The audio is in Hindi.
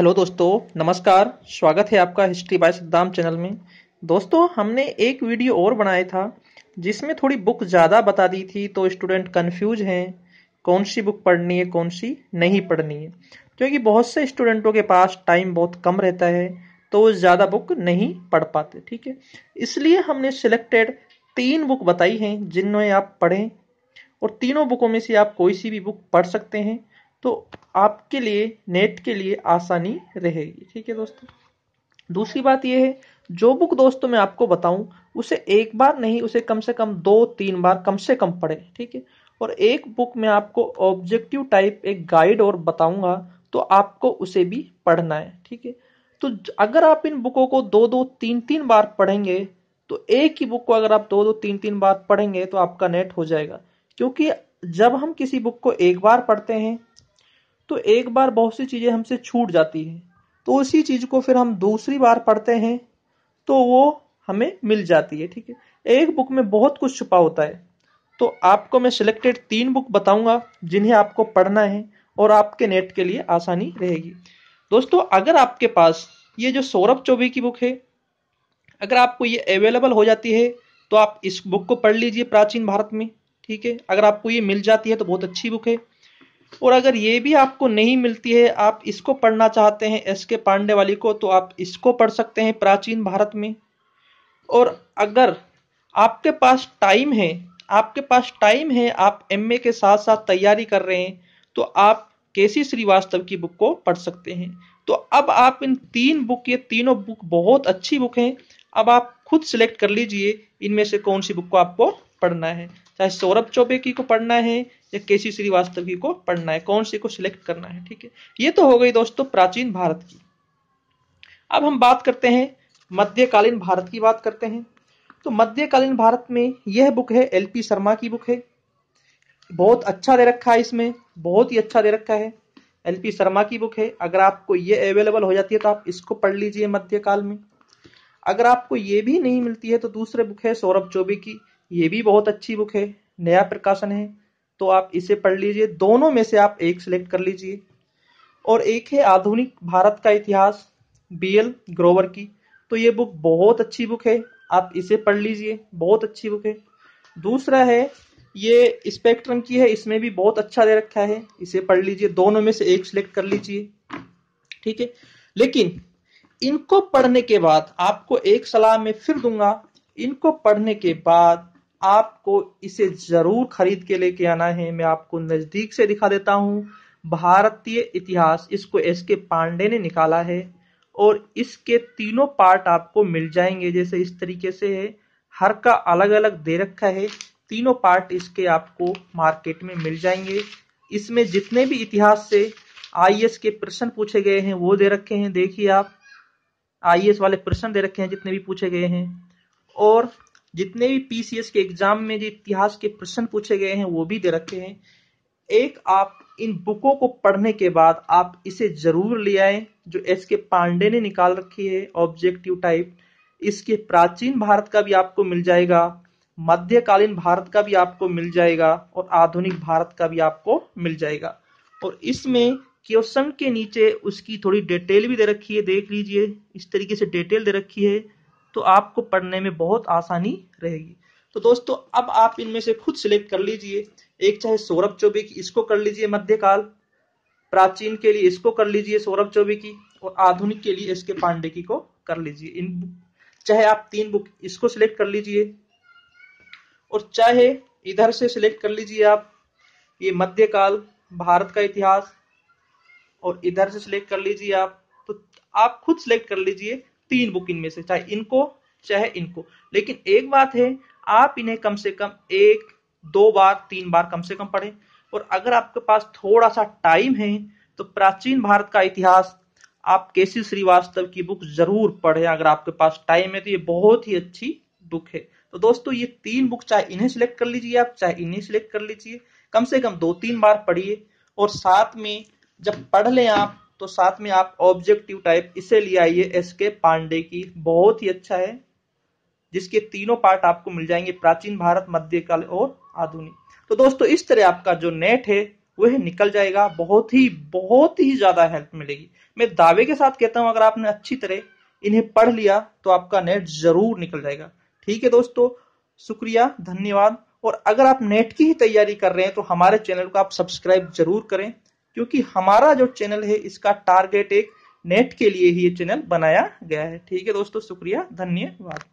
हेलो दोस्तों नमस्कार स्वागत है आपका हिस्ट्री बाय सिद्धाम चैनल में दोस्तों हमने एक वीडियो और बनाया था जिसमें थोड़ी बुक ज़्यादा बता दी थी तो स्टूडेंट कंफ्यूज हैं कौन सी बुक पढ़नी है कौन सी नहीं पढ़नी है क्योंकि बहुत से स्टूडेंटों के पास टाइम बहुत कम रहता है तो वो ज़्यादा बुक नहीं पढ़ पाते ठीक है इसलिए हमने सिलेक्टेड तीन बुक बताई हैं जिनमें आप पढ़ें और तीनों बुकों में से आप कोई सी भी बुक पढ़ सकते हैं तो आपके लिए नेट के लिए आसानी रहेगी ठीक है दोस्तों दूसरी बात यह है जो बुक दोस्तों मैं आपको बताऊं उसे एक बार नहीं उसे कम से कम दो तीन बार कम से कम पढ़े ठीक है और एक बुक में आपको ऑब्जेक्टिव टाइप एक गाइड और बताऊंगा तो आपको उसे भी पढ़ना है ठीक है तो अगर आप इन बुकों को दो दो तीन तीन बार पढ़ेंगे तो एक ही बुक को अगर आप दो दो तीन तीन बार पढ़ेंगे तो आपका नेट हो जाएगा क्योंकि जब हम किसी बुक को एक बार पढ़ते हैं तो एक बार बहुत सी चीज़ें हमसे छूट जाती है तो उसी चीज़ को फिर हम दूसरी बार पढ़ते हैं तो वो हमें मिल जाती है ठीक है एक बुक में बहुत कुछ छुपा होता है तो आपको मैं सिलेक्टेड तीन बुक बताऊंगा जिन्हें आपको पढ़ना है और आपके नेट के लिए आसानी रहेगी दोस्तों अगर आपके पास ये जो सौरभ चौबे की बुक है अगर आपको ये अवेलेबल हो जाती है तो आप इस बुक को पढ़ लीजिए प्राचीन भारत में ठीक है अगर आपको ये मिल जाती है तो बहुत अच्छी बुक है और अगर ये भी आपको नहीं मिलती है आप इसको पढ़ना चाहते हैं एस के पांडे वाली को तो आप इसको पढ़ सकते हैं प्राचीन भारत में और अगर आपके पास टाइम है आपके पास टाइम है आप एमए के साथ साथ तैयारी कर रहे हैं तो आप के सी श्रीवास्तव की बुक को पढ़ सकते हैं तो अब आप इन तीन बुक ये तीनों बुक बहुत अच्छी बुक हैं अब आप खुद सिलेक्ट कर लीजिए इनमें से कौन सी बुक को आपको पढ़ना है चाहे सौरभ चौबे की को पढ़ना है या के सी श्रीवास्तव की को पढ़ना है कौन सी को सिलेक्ट करना है ठीक है ये तो हो गई दोस्तों प्राचीन भारत की अब हम बात करते हैं मध्यकालीन भारत की बात करते हैं तो मध्यकालीन भारत में यह बुक है एल पी शर्मा की बुक है बहुत अच्छा दे रखा है इसमें बहुत ही अच्छा दे रखा है एल पी शर्मा की बुक है अगर आपको ये अवेलेबल हो जाती है तो आप इसको पढ़ लीजिए मध्यकाल में अगर आपको ये भी नहीं मिलती है तो दूसरे बुक है सौरभ चौबे की ये भी बहुत अच्छी बुक है नया प्रकाशन है तो आप इसे पढ़ लीजिए दोनों में से आप एक सिलेक्ट कर लीजिए और एक है आधुनिक भारत का इतिहास बी एल ग्रोवर की तो ये बुक बहुत अच्छी बुक है आप इसे पढ़ लीजिए बहुत अच्छी बुक है दूसरा है ये स्पेक्ट्रम की है इसमें भी बहुत अच्छा दे रखा है इसे पढ़ लीजिए दोनों में से एक सिलेक्ट कर लीजिए ठीक है लेकिन इनको पढ़ने के बाद आपको एक सलाह में फिर दूंगा इनको पढ़ने के बाद आपको इसे जरूर खरीद के लेके आना है मैं आपको नजदीक से दिखा देता हूँ भारतीय इतिहास इसको एस के पांडे ने निकाला है और इसके तीनों पार्ट आपको मिल जाएंगे जैसे इस तरीके से है हर का अलग अलग दे रखा है तीनों पार्ट इसके आपको मार्केट में मिल जाएंगे इसमें जितने भी इतिहास से आई के प्रश्न पूछे गए हैं वो दे रखे हैं देखिए आप आई वाले प्रश्न दे रखे हैं जितने भी पूछे गए हैं और जितने भी पीसीएस के एग्जाम में जो इतिहास के प्रश्न पूछे गए हैं वो भी दे रखे हैं एक आप इन बुकों को पढ़ने के बाद आप इसे जरूर ले आए जो एस के पांडे ने निकाल रखी है ऑब्जेक्टिव टाइप इसके प्राचीन भारत का भी आपको मिल जाएगा मध्यकालीन भारत का भी आपको मिल जाएगा और आधुनिक भारत का भी आपको मिल जाएगा और इसमें क्वेश्चन के नीचे उसकी थोड़ी डिटेल भी दे रखी है देख लीजिए इस तरीके से डिटेल दे रखी है तो आपको पढ़ने में बहुत आसानी रहेगी तो दोस्तों अब आप इनमें से खुद सिलेक्ट कर लीजिए एक चाहे सौरभ चौबे की इसको कर लीजिए मध्यकाल प्राचीन के लिए इसको कर लीजिए सौरभ चौबे की और आधुनिक के लिए एस के पांडे की को कर लीजिए इन चाहे आप तीन बुक इसको सिलेक्ट कर लीजिए और चाहे इधर से सिलेक्ट कर लीजिए आप ये मध्यकाल भारत का इतिहास और इधर से सिलेक्ट कर लीजिए आप तो आप खुद सेलेक्ट कर लीजिए तीन बुक इनमें से चाहे इनको चाहे इनको लेकिन एक बात है आप इन्हें कम से कम एक दो बार तीन बार कम से कम पढ़ें और अगर आपके पास थोड़ा सा टाइम है तो प्राचीन भारत का इतिहास आप केसी श्रीवास्तव की बुक जरूर पढ़ें अगर आपके पास टाइम है तो ये बहुत ही अच्छी बुक है तो दोस्तों ये तीन बुक चाहे इन्हें सिलेक्ट कर लीजिए आप चाहे इन्हें सिलेक्ट कर लीजिए कम से कम दो तीन बार पढ़िए और साथ में जब पढ़ लें आप तो साथ में आप ऑब्जेक्टिव टाइप इसे ले आइए एस के पांडे की बहुत ही अच्छा है जिसके तीनों पार्ट आपको मिल जाएंगे प्राचीन भारत मध्यकाल और आधुनिक तो दोस्तों इस तरह आपका जो नेट है वह निकल जाएगा बहुत ही बहुत ही ज्यादा हेल्प मिलेगी मैं दावे के साथ कहता हूं अगर आपने अच्छी तरह इन्हें पढ़ लिया तो आपका नेट जरूर निकल जाएगा ठीक है दोस्तों शुक्रिया धन्यवाद और अगर आप नेट की ही तैयारी कर रहे हैं तो हमारे चैनल को आप सब्सक्राइब जरूर करें क्योंकि हमारा जो चैनल है इसका टारगेट एक नेट के लिए ही ये चैनल बनाया गया है ठीक है दोस्तों शुक्रिया धन्यवाद